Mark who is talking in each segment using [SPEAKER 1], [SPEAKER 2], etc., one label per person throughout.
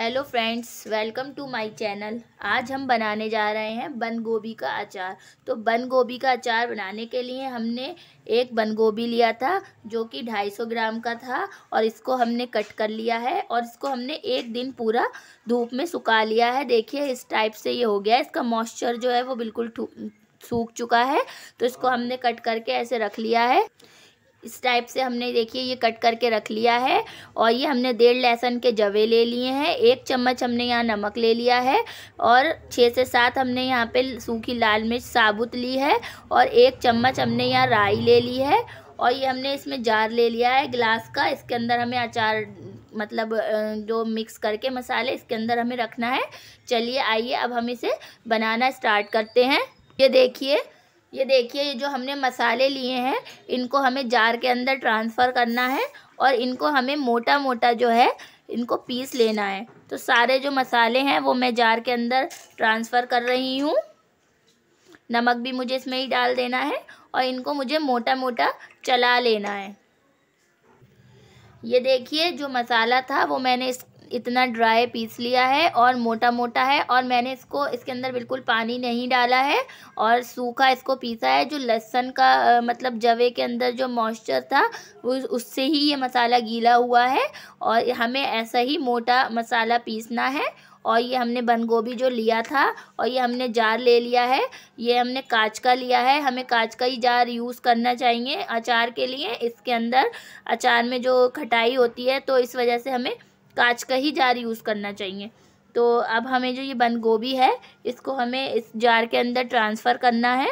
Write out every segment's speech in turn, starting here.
[SPEAKER 1] hello friends welcome to my channel आज हम बनाने जा रहे हैं बंद गोभी का अचार तो बंद गोभी का अचार बनाने के लिए हमने एक बंद गोभी लिया था जो कि 250 ग्राम का था और इसको हमने कट कर लिया है और इसको हमने एक दिन पूरा धूप में सुखा लिया है देखिए इस टाइप से ये हो गया है इसका मॉइस्चर जो है वो बिल्कुल सूख चुका है तो इसको हमने कट करके ऐसे रख लिया है इस टाइप से हमने देखिए ये कट करके रख लिया है और ये हमने डेढ़ लहसुन के जवे ले लिए हैं एक चम्मच हमने यहाँ नमक ले लिया है और छः से सात हमने यहाँ पे सूखी लाल मिर्च साबुत ली है और एक चम्मच हमने यहाँ राई ले ली है और ये हमने इसमें जार ले लिया है ग्लास का इसके अंदर हमें अचार मतलब जो मिक्स करके मसाले इसके अंदर हमें रखना है चलिए आइए अब हम इसे बनाना स्टार्ट करते हैं ये देखिए ये देखिए ये जो हमने मसाले लिए हैं इनको हमें जार के अंदर ट्रांसफ़र करना है और इनको हमें मोटा मोटा जो है इनको पीस लेना है तो सारे जो मसाले हैं वो मैं जार के अंदर ट्रांसफ़र कर रही हूँ नमक भी मुझे इसमें ही डाल देना है और इनको मुझे मोटा मोटा चला लेना है ये देखिए जो मसाला था वो मैंने इस इतना ड्राई पीस लिया है और मोटा मोटा है और मैंने इसको इसके अंदर बिल्कुल पानी नहीं डाला है और सूखा इसको पीसा है जो लहसन का मतलब जवे के अंदर जो मॉइस्चर था उस उससे ही ये मसाला गीला हुआ है और हमें ऐसा ही मोटा मसाला पीसना है और ये हमने बंद गोभी जो लिया था और ये हमने जार ले लिया है ये हमने कांच का लिया है हमें कांच का ही जार यूज़ करना चाहिए अचार के लिए इसके अंदर अचार में जो खटाई होती है तो इस वजह से हमें कांच का ही जार यूज़ करना चाहिए तो अब हमें जो ये बंद गोभी है इसको हमें इस जार के अंदर ट्रांसफ़र करना है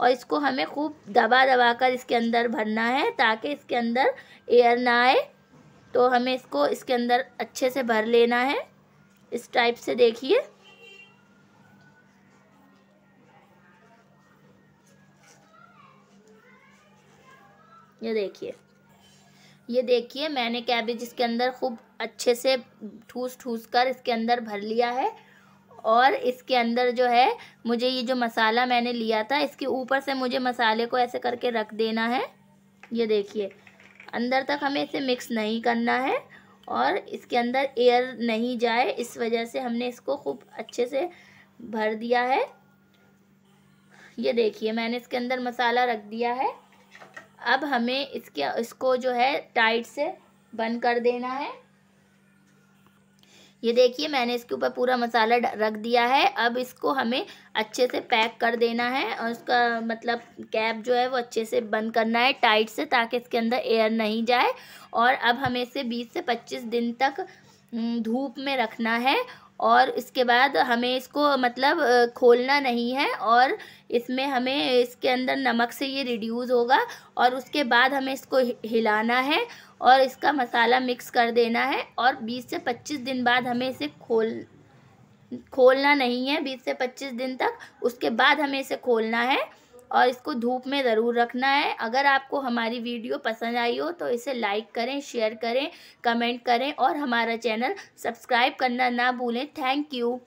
[SPEAKER 1] और इसको हमें खूब दबा दबा कर इसके अंदर भरना है ताकि इसके अंदर एयर ना आए तो हमें इसको इसके अंदर अच्छे से भर लेना है इस टाइप से देखिए ये देखिए ये देखिए मैंने कैबेज इसके अंदर खूब अच्छे से ठूस ठूस कर इसके अंदर भर लिया है और इसके अंदर जो है मुझे ये जो मसाला मैंने लिया था इसके ऊपर से मुझे मसाले को ऐसे करके रख देना है ये देखिए अंदर तक हमें इसे मिक्स नहीं करना है और इसके अंदर एयर नहीं जाए इस वजह से हमने इसको खूब अच्छे से भर दिया है ये देखिए मैंने इसके अंदर मसाला रख दिया है अब हमें इसके इसको जो है टाइट से बंद कर देना है ये देखिए मैंने इसके ऊपर पूरा मसाला रख दिया है अब इसको हमें अच्छे से पैक कर देना है और उसका मतलब कैप जो है वो अच्छे से बंद करना है टाइट से ताकि इसके अंदर एयर नहीं जाए और अब हमें इसे 20 से 25 दिन तक धूप में रखना है और इसके बाद हमें इसको मतलब खोलना नहीं है और इसमें हमें इसके अंदर नमक से ये रिड्यूज़ होगा और उसके बाद हमें इसको हिलाना है और इसका मसाला मिक्स कर देना है और 20 से 25 दिन बाद हमें इसे खोल खोलना नहीं है 20 से 25 दिन तक उसके बाद हमें इसे खोलना है और इसको धूप में ज़रूर रखना है अगर आपको हमारी वीडियो पसंद आई हो तो इसे लाइक करें शेयर करें कमेंट करें और हमारा चैनल सब्सक्राइब करना ना भूलें थैंक यू